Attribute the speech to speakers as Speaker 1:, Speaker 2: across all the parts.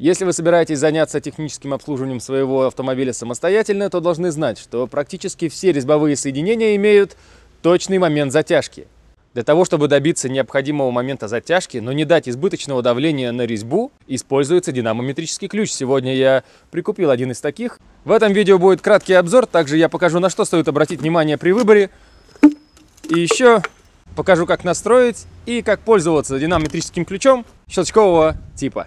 Speaker 1: Если вы собираетесь заняться техническим обслуживанием своего автомобиля самостоятельно, то должны знать, что практически все резьбовые соединения имеют точный момент затяжки. Для того, чтобы добиться необходимого момента затяжки, но не дать избыточного давления на резьбу, используется динамометрический ключ. Сегодня я прикупил один из таких. В этом видео будет краткий обзор, также я покажу, на что стоит обратить внимание при выборе. И еще покажу, как настроить и как пользоваться динамометрическим ключом щелчкового типа.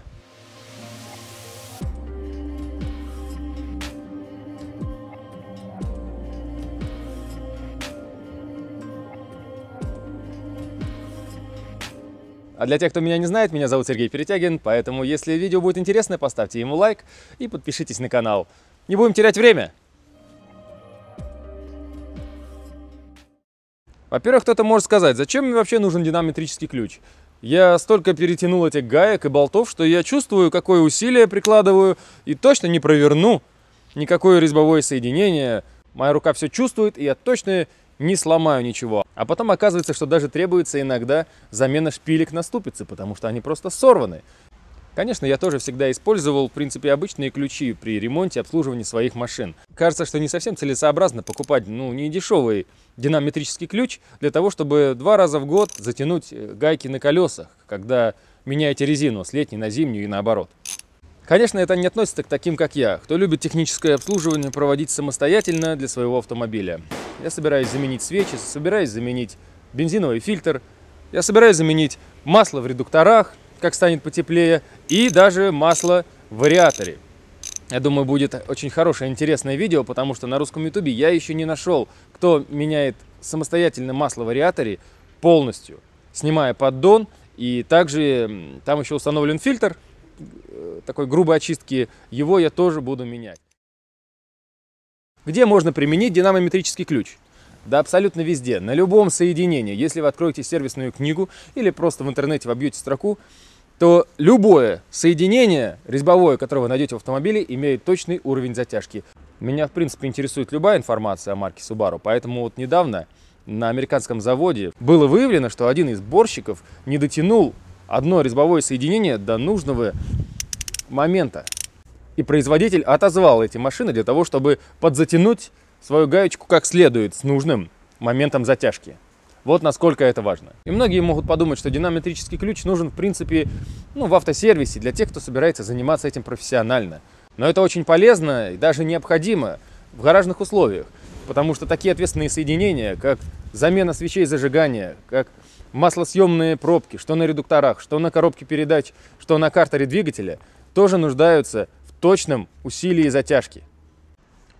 Speaker 1: А для тех, кто меня не знает, меня зовут Сергей Перетягин, поэтому если видео будет интересно, поставьте ему лайк и подпишитесь на канал. Не будем терять время! Во-первых, кто-то может сказать, зачем мне вообще нужен динамометрический ключ? Я столько перетянул этих гаек и болтов, что я чувствую, какое усилие прикладываю, и точно не проверну никакое резьбовое соединение. Моя рука все чувствует, и я точно не сломаю ничего. А потом оказывается, что даже требуется иногда замена шпилек на ступицы, потому что они просто сорваны. Конечно, я тоже всегда использовал, в принципе, обычные ключи при ремонте и обслуживании своих машин. Кажется, что не совсем целесообразно покупать, ну, не дешевый динамометрический ключ для того, чтобы два раза в год затянуть э, гайки на колесах, когда меняете резину с летней на зимнюю и наоборот. Конечно, это не относится к таким, как я, кто любит техническое обслуживание проводить самостоятельно для своего автомобиля. Я собираюсь заменить свечи, собираюсь заменить бензиновый фильтр, я собираюсь заменить масло в редукторах, как станет потеплее, и даже масло в вариаторе. Я думаю, будет очень хорошее, интересное видео, потому что на русском ютубе я еще не нашел, кто меняет самостоятельно масло в вариаторе полностью, снимая поддон, и также там еще установлен фильтр, Э, такой грубой очистки, его я тоже буду менять. Где можно применить динамометрический ключ? Да абсолютно везде, на любом соединении. Если вы откроете сервисную книгу или просто в интернете вобьете строку, то любое соединение резьбовое, которое вы найдете в автомобиле, имеет точный уровень затяжки. Меня, в принципе, интересует любая информация о марке Subaru, поэтому вот недавно на американском заводе было выявлено, что один из сборщиков не дотянул одно резьбовое соединение до нужного момента. И производитель отозвал эти машины для того, чтобы подзатянуть свою гаечку как следует с нужным моментом затяжки. Вот насколько это важно. И многие могут подумать, что динамометрический ключ нужен, в принципе, ну, в автосервисе для тех, кто собирается заниматься этим профессионально. Но это очень полезно и даже необходимо в гаражных условиях, потому что такие ответственные соединения, как замена свечей зажигания, как маслосъемные пробки, что на редукторах, что на коробке передач, что на картере двигателя – тоже нуждаются в точном усилии затяжки.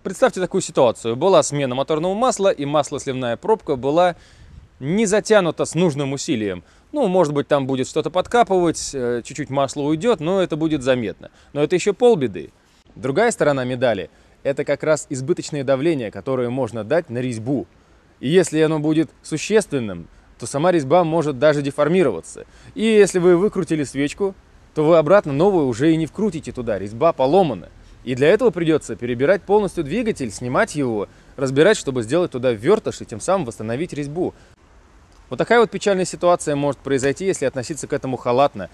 Speaker 1: Представьте такую ситуацию. Была смена моторного масла, и маслосливная пробка была не затянута с нужным усилием. Ну, может быть, там будет что-то подкапывать, э, чуть-чуть масло уйдет, но это будет заметно. Но это еще полбеды. Другая сторона медали – это как раз избыточное давление, которое можно дать на резьбу. И если оно будет существенным, то сама резьба может даже деформироваться. И если вы выкрутили свечку, то вы обратно новую уже и не вкрутите туда, резьба поломана. И для этого придется перебирать полностью двигатель, снимать его, разбирать, чтобы сделать туда вертыш и тем самым восстановить резьбу. Вот такая вот печальная ситуация может произойти, если относиться к этому халатно.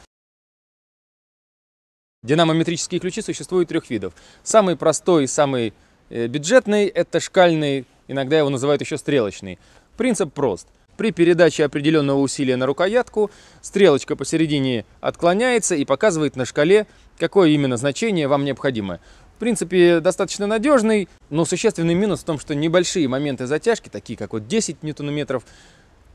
Speaker 1: Динамометрические ключи существуют трех видов. Самый простой и самый э, бюджетный – это шкальный, иногда его называют еще стрелочный. Принцип прост – при передаче определенного усилия на рукоятку стрелочка посередине отклоняется и показывает на шкале, какое именно значение вам необходимо. В принципе, достаточно надежный, но существенный минус в том, что небольшие моменты затяжки, такие как вот 10 ньютон метров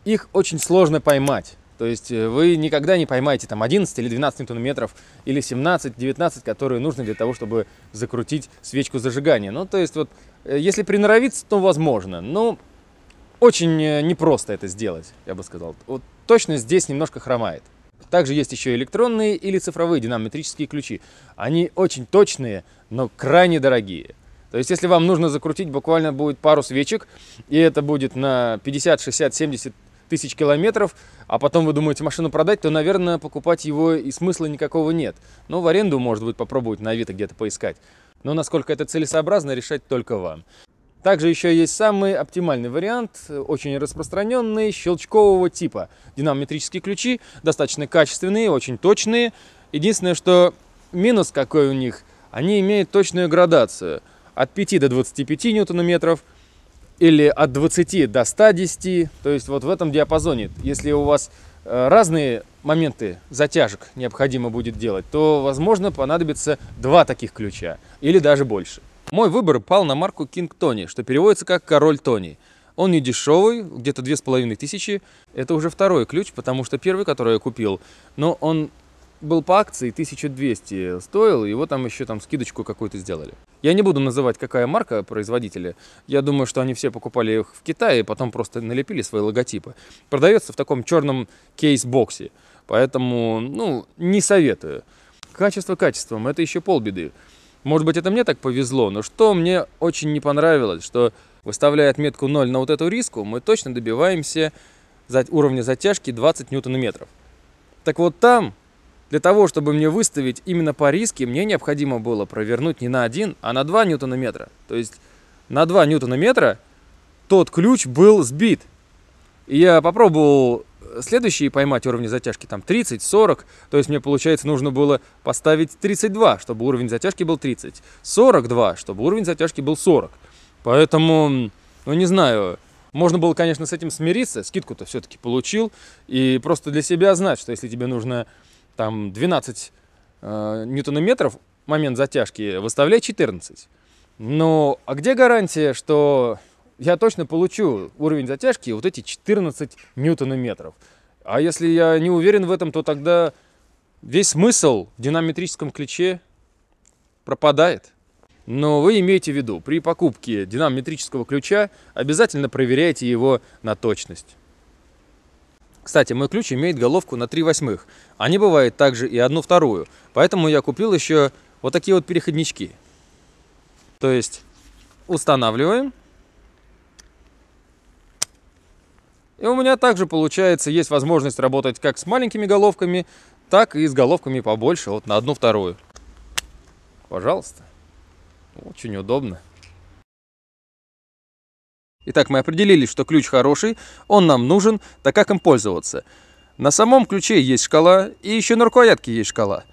Speaker 1: их очень сложно поймать. То есть э, вы никогда не поймаете там 11 или 12 ньютон-метров или 17-19, которые нужны для того, чтобы закрутить свечку зажигания. Ну, то есть вот, э, если приноровиться, то возможно. Но очень э, непросто это сделать, я бы сказал. Вот точно здесь немножко хромает. Также есть еще электронные или цифровые динамометрические ключи. Они очень точные, но крайне дорогие. То есть, если вам нужно закрутить, буквально будет пару свечек, и это будет на 50, 60, 70 тысяч километров, а потом вы думаете машину продать, то, наверное, покупать его и смысла никакого нет. Но ну, в аренду, может быть, попробовать на Авито где-то поискать. Но насколько это целесообразно, решать только вам. Также еще есть самый оптимальный вариант, очень распространенный, щелчкового типа. Динамометрические ключи достаточно качественные, очень точные. Единственное, что минус какой у них, они имеют точную градацию. От 5 до 25 ньютонометров или от 20 до 110, то есть вот в этом диапазоне. Если у вас э, разные моменты затяжек необходимо будет делать, то, возможно, понадобится два таких ключа или даже больше. Мой выбор пал на марку King Tony, что переводится как «Король Тони». Он не дешевый, где-то две с половиной тысячи. Это уже второй ключ, потому что первый, который я купил, но он был по акции 1200 стоил, его там еще там скидочку какую-то сделали. Я не буду называть, какая марка производителя. Я думаю, что они все покупали их в Китае, потом просто налепили свои логотипы. Продается в таком черном кейс-боксе, поэтому, ну, не советую. Качество качеством, это еще полбеды. Может быть, это мне так повезло, но что мне очень не понравилось, что выставляя отметку 0 на вот эту риску, мы точно добиваемся уровня затяжки 20 ньютон-метров. Так вот там, для того, чтобы мне выставить именно по риске, мне необходимо было провернуть не на 1, а на 2 ньютона-метра. То есть на 2 ньютона-метра тот ключ был сбит. И я попробовал следующие поймать уровни затяжки там 30, 40, то есть мне получается нужно было поставить 32, чтобы уровень затяжки был 30, 42, чтобы уровень затяжки был 40. Поэтому, ну не знаю, можно было, конечно, с этим смириться, скидку-то все-таки получил, и просто для себя знать, что если тебе нужно там 12 э, ньютонометров, момент затяжки, выставляй 14. Ну, а где гарантия, что я точно получу уровень затяжки вот эти 14 ньютонометров, А если я не уверен в этом, то тогда весь смысл в динамометрическом ключе пропадает. Но вы имейте в виду, при покупке динамометрического ключа обязательно проверяйте его на точность. Кстати, мой ключ имеет головку на 3 восьмых, а не бывает также и одну вторую. Поэтому я купил еще вот такие вот переходнички. То есть устанавливаем И у меня также получается, есть возможность работать как с маленькими головками, так и с головками побольше, вот на одну-вторую. Пожалуйста. Очень удобно. Итак, мы определились, что ключ хороший, он нам нужен, так как им пользоваться? На самом ключе есть шкала, и еще на рукоятке есть шкала.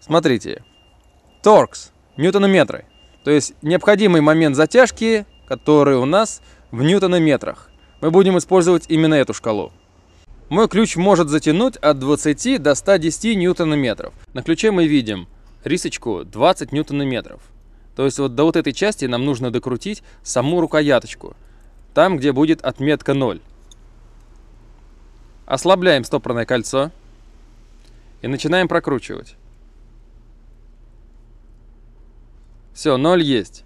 Speaker 1: Смотрите, торкс, ньютонометры, то есть необходимый момент затяжки, который у нас в ньютонометрах. Мы будем использовать именно эту шкалу. Мой ключ может затянуть от 20 до 110 ньютона-метров. На ключе мы видим рисочку 20 ньютона-метров. То есть вот до вот этой части нам нужно докрутить саму рукояточку. Там, где будет отметка 0. Ослабляем стопорное кольцо. И начинаем прокручивать. Все, 0 есть.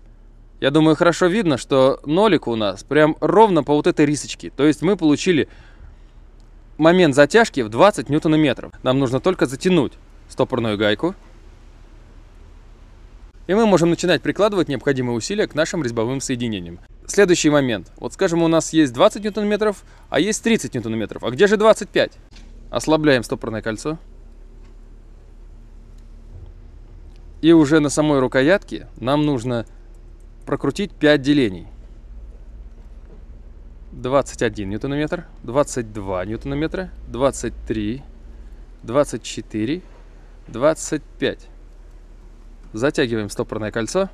Speaker 1: Я думаю, хорошо видно, что нолик у нас прям ровно по вот этой рисочке. То есть мы получили момент затяжки в 20 ньютон метров Нам нужно только затянуть стопорную гайку. И мы можем начинать прикладывать необходимые усилия к нашим резьбовым соединениям. Следующий момент. Вот скажем, у нас есть 20 ньютон-метров, а есть 30 ньютон-метров. А где же 25? Ослабляем стопорное кольцо. И уже на самой рукоятке нам нужно прокрутить 5 делений. 21 ньютонометр, 22 ньютонометра, 23, 24, 25. Затягиваем стопорное кольцо.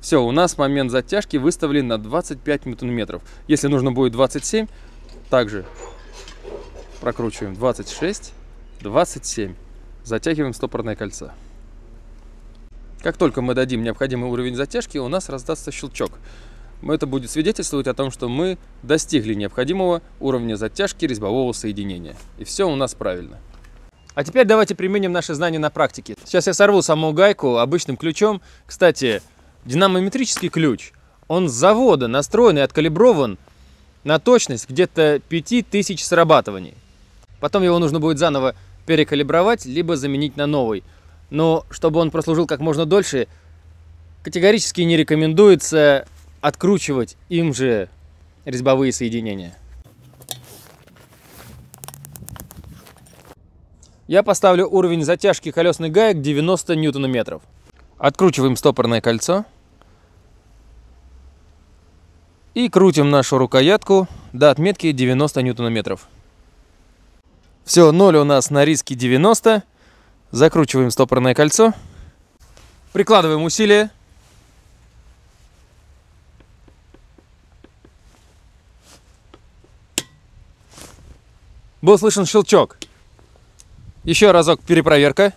Speaker 1: Все, у нас момент затяжки выставлен на 25 ньютон-метров. Если нужно будет 27, также прокручиваем 26, 27. Затягиваем стопорное кольцо. Как только мы дадим необходимый уровень затяжки, у нас раздастся щелчок. Это будет свидетельствовать о том, что мы достигли необходимого уровня затяжки резьбового соединения. И все у нас правильно. А теперь давайте применим наши знания на практике. Сейчас я сорву саму гайку обычным ключом. Кстати, динамометрический ключ, он с завода настроен и откалиброван на точность где-то 5000 срабатываний. Потом его нужно будет заново перекалибровать, либо заменить на новый но чтобы он прослужил как можно дольше, категорически не рекомендуется откручивать им же резьбовые соединения. Я поставлю уровень затяжки колесных гаек 90 ньютон-метров. Откручиваем стопорное кольцо. И крутим нашу рукоятку до отметки 90 ньютон-метров. Все, ноль у нас на риске 90 Закручиваем стопорное кольцо. Прикладываем усилие. Был слышен щелчок. Еще разок перепроверка.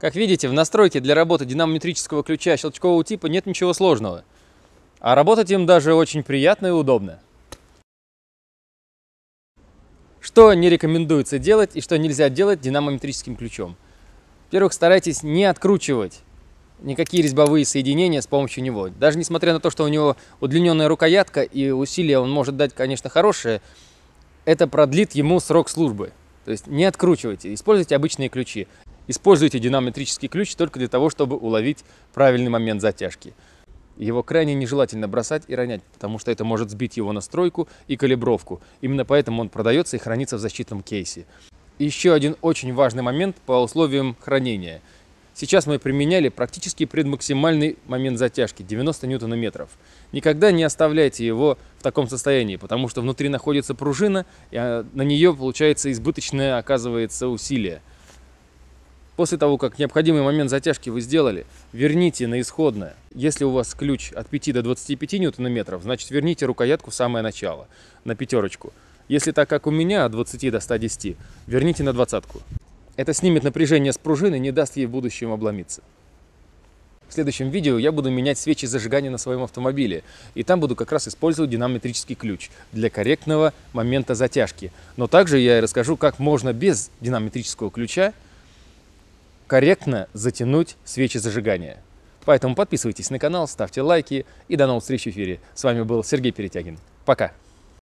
Speaker 1: Как видите, в настройке для работы динамометрического ключа щелчкового типа нет ничего сложного. А работать им даже очень приятно и удобно. Что не рекомендуется делать и что нельзя делать динамометрическим ключом? Во-первых, старайтесь не откручивать никакие резьбовые соединения с помощью него. Даже несмотря на то, что у него удлиненная рукоятка и усилия он может дать, конечно, хорошие, это продлит ему срок службы. То есть не откручивайте, используйте обычные ключи. Используйте динаметрический ключ только для того, чтобы уловить правильный момент затяжки. Его крайне нежелательно бросать и ронять, потому что это может сбить его настройку и калибровку. Именно поэтому он продается и хранится в защитном кейсе. еще один очень важный момент по условиям хранения. Сейчас мы применяли практически предмаксимальный момент затяжки 90 ньютон метров Никогда не оставляйте его в таком состоянии, потому что внутри находится пружина, и а, на нее получается избыточное оказывается усилие. После того, как необходимый момент затяжки вы сделали, верните на исходное. Если у вас ключ от 5 до 25 ньютон метров значит верните рукоятку в самое начало, на пятерочку. Если так, как у меня, от 20 до 110, верните на двадцатку. Это снимет напряжение с пружины и не даст ей в будущем обломиться. В следующем видео я буду менять свечи зажигания на своем автомобиле, и там буду как раз использовать динамометрический ключ для корректного момента затяжки. Но также я расскажу, как можно без динамометрического ключа корректно затянуть свечи зажигания. Поэтому подписывайтесь на канал, ставьте лайки и до новых встреч в эфире. С вами был Сергей Перетягин. Пока!